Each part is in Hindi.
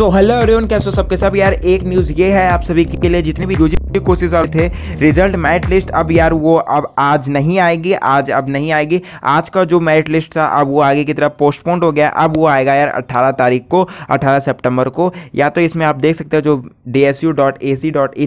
सो हेलो एवरीवन कैसे हो सबके सब यार एक न्यूज़ ये है आप सभी के लिए जितने भी यूजी कोशिश आ थे रिजल्ट मैरिट लिस्ट अब यार वो अब आज नहीं आएगी आज अब नहीं आएगी आज का जो मेरिट लिस्ट था अब वो आगे की तरफ पोस्टपोन्ड हो गया अब वो आएगा यार 18 तारीख को 18 सितंबर को या तो इसमें आप देख सकते हो जो डी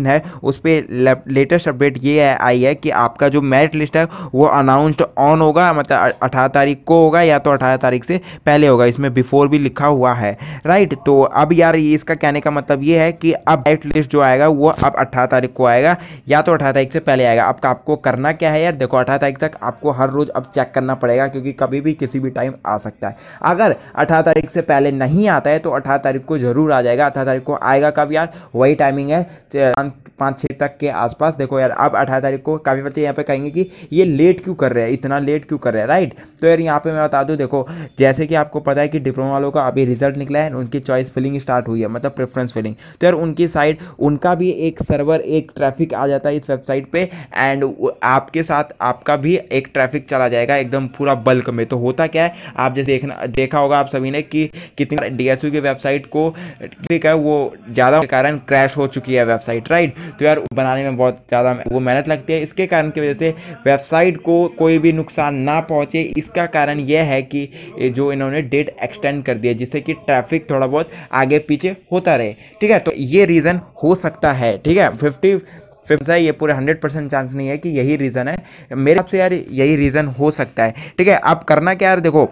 है उस पर लेटेस्ट अपडेट ये है, आई है कि आपका जो मेरिट लिस्ट है वो अनाउंसड ऑन होगा मतलब अठारह तारीख को होगा या तो अठारह तारीख से पहले होगा इसमें बिफोर भी लिखा हुआ है राइट तो अब रही है इसका कहने का मतलब ये है कि अब डाइट लिस्ट जो आएगा वो अब अठारह तारीख को आएगा या तो अठारह तारीख से पहले आएगा अब आपको करना क्या है यार देखो अठारह तारीख तक आपको हर रोज़ अब चेक करना पड़ेगा क्योंकि कभी भी किसी भी टाइम आ सकता है अगर अठारह तारीख से पहले नहीं आता है तो अठारह तारीख को ज़रूर आ जाएगा अठारह तारीख को आएगा कब यार वही टाइमिंग है पाँच छः तक के आसपास देखो यार अब अठारह तारीख को काफ़ी बच्चे यहाँ पे कहेंगे कि ये लेट क्यों कर रहे हैं इतना लेट क्यों कर रहे हैं राइट तो यार यहाँ पे मैं बता दूँ देखो जैसे कि आपको पता है कि डिप्लोमा वालों का अभी रिजल्ट निकला है उनकी चॉइस फिलिंग स्टार्ट स्टार्ट हुई है मतलब प्रेफरेंस फिलिंग तो यार उनकी साइड उनका भी एक सर्वर एक ट्रैफिक आ जाता है इस वेबसाइट पे एंड आपके साथ आपका भी एक ट्रैफिक चला जाएगा एकदम पूरा बल्क में तो होता क्या है आप जैसे देखना देखा होगा आप सभी ने कि कितनी डी की वेबसाइट को ठीक है वो ज़्यादा के कारण क्रैश हो चुकी है वेबसाइट राइट तो यार बनाने में बहुत ज़्यादा वो मेहनत लगती है इसके कारण की वजह से वेबसाइट को कोई भी नुकसान ना पहुँचे इसका कारण यह है कि जो इन्होंने डेट एक्सटेंड कर दिया जिससे कि ट्रैफिक थोड़ा बहुत आगे आगे पीछे होता रहे ठीक है तो ये रीज़न हो सकता है ठीक है फिफ्टी फिफ्टा ये पूरे हंड्रेड परसेंट चांस नहीं है कि यही रीज़न है मेरे हिसाब से यार यही रीज़न हो सकता है ठीक है आप करना क्या यार देखो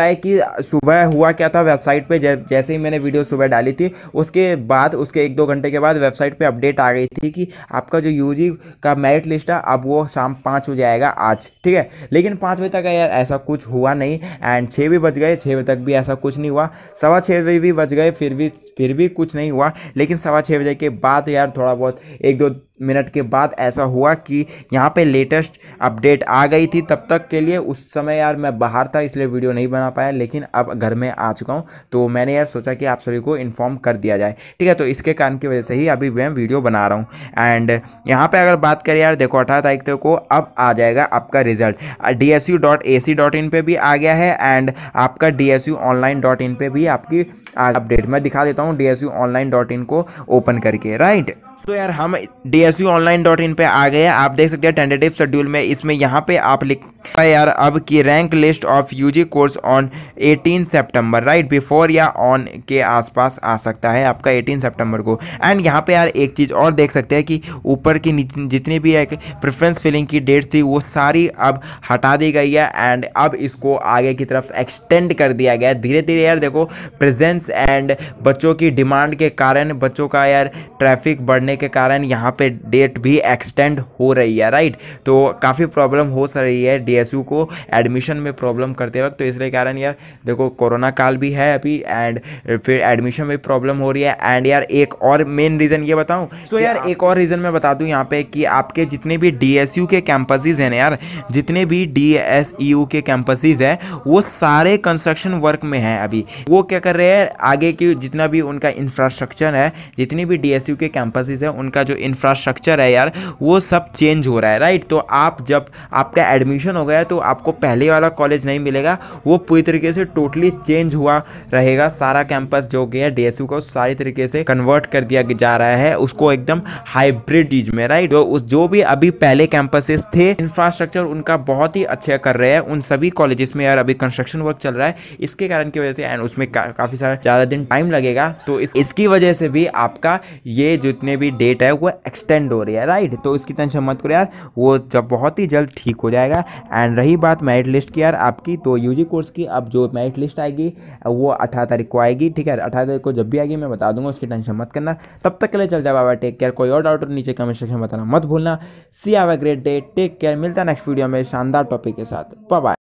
है कि सुबह हुआ क्या था वेबसाइट पे जै, जैसे ही मैंने वीडियो सुबह डाली थी उसके बाद उसके एक दो घंटे के बाद वेबसाइट पे अपडेट आ गई थी कि आपका जो यूजी का मेरिट लिस्ट है अब वो शाम पाँच हो जाएगा आज ठीक है लेकिन पाँच बजे तक यार ऐसा कुछ हुआ नहीं एंड छः भी बज गए छः बजे तक भी ऐसा कुछ नहीं हुआ सवा छः बजे भी बज गए फिर भी फिर भी कुछ नहीं हुआ लेकिन सवा छः बजे के बाद यार थोड़ा बहुत एक दो मिनट के बाद ऐसा हुआ कि यहाँ पे लेटेस्ट अपडेट आ गई थी तब तक के लिए उस समय यार मैं बाहर था इसलिए वीडियो नहीं बना पाया लेकिन अब घर में आ चुका हूँ तो मैंने यार सोचा कि आप सभी को इन्फॉर्म कर दिया जाए ठीक है तो इसके कारण की वजह से ही अभी मैं वीडियो बना रहा हूँ एंड यहाँ पर अगर बात करें यार देखो अठारह तारीख तक को अब आ जाएगा आपका result D S U dot A C dot in पर भी आ गया है एंड आपका D S U online dot in पर भी आपकी अपडेट मैं दिखा देता हूँ D S U online dot in को ओपन करके राइट सो तो so यार हम D S online dot in पर आ गए आप देख सकते हैं टेंटेटिव शेड्यूल में इसमें यहाँ पे आप लिख यार अब की rank list of UG course on 18 सितंबर राइट बिफोर या ऑन के आसपास आ सकता है आपका 18 सितंबर को एंड यहाँ पे यार एक चीज़ और देख सकते हैं कि ऊपर की जितनी भी एक प्रेफरेंस फिलिंग की डेट थी वो सारी अब हटा दी गई है एंड अब इसको आगे की तरफ एक्सटेंड कर दिया गया है धीरे धीरे यार देखो प्रेजेंस एंड बच्चों की डिमांड के कारण बच्चों का यार ट्रैफिक बढ़ने होने के कारण यहाँ पे डेट भी एक्सटेंड हो रही है राइट तो काफ़ी प्रॉब्लम हो रही है डीएसयू को एडमिशन में प्रॉब्लम करते वक्त तो इसलिए कारण यार देखो कोरोना काल भी है अभी एंड फिर एडमिशन में प्रॉब्लम हो रही है एंड यार एक और मेन रीज़न ये बताऊँ तो यार एक और रीज़न मैं बता दूँ यहाँ पे कि आपके जितने भी डी के कैंपसेज हैं यार जितने भी डी e के कैंपसेज हैं वो सारे कंस्ट्रक्शन वर्क में हैं अभी वो क्या कर रहे हैं आगे की जितना भी उनका इंफ्रास्ट्रक्चर है जितनी भी डी के कैंपसेज है उनका जो इंफ्रास्ट्रक्चर है यार वो सब चेंज हो रहा है राइट तो आप जब आपका एडमिशन हो गया तो आपको पहले वाला कॉलेज नहीं मिलेगा वो पूरी तरीके से टोटली चेंज हुआ रहेगा सारा कैंपस जो गया डी एस को सारी तरीके से कन्वर्ट कर दिया जा रहा है उसको एकदम हाइब्रिड में राइट तो उस जो भी अभी पहले कैंपसेस थे इंफ्रास्ट्रक्चर उनका बहुत ही अच्छा कर रहे हैं उन सभी कॉलेजेस में यार अभी कंस्ट्रक्शन वर्क चल रहा है इसके कारण की वजह से एंड उसमें का, काफ़ी सारा ज़्यादा दिन टाइम लगेगा तो इस, इसकी वजह से भी आपका ये जितने भी डेट है वो एक्सटेंड हो रही है राइट तो इसकी टेंशन मत करो यार वो जब बहुत ही जल्द ठीक हो जाएगा एंड रही बात मेरिट लिस्ट की यार आपकी तो यूजी कोर्स की अब जो मेरिट लिस्ट आएगी वो अठारह तारीख को आएगी ठीक है अठारह तारीख को जब भी आएगी मैं बता दूंगा उसकी टेंशन मत करना तब तक के लिए चल जाए बाबा टेक केयर कोई और डाउट नीचे कमेंट सेक्शन में बताना मत भूलना see have a great day take care मिलता है नेक्स्ट वीडियो में शानदार टॉपिक के साथ बाय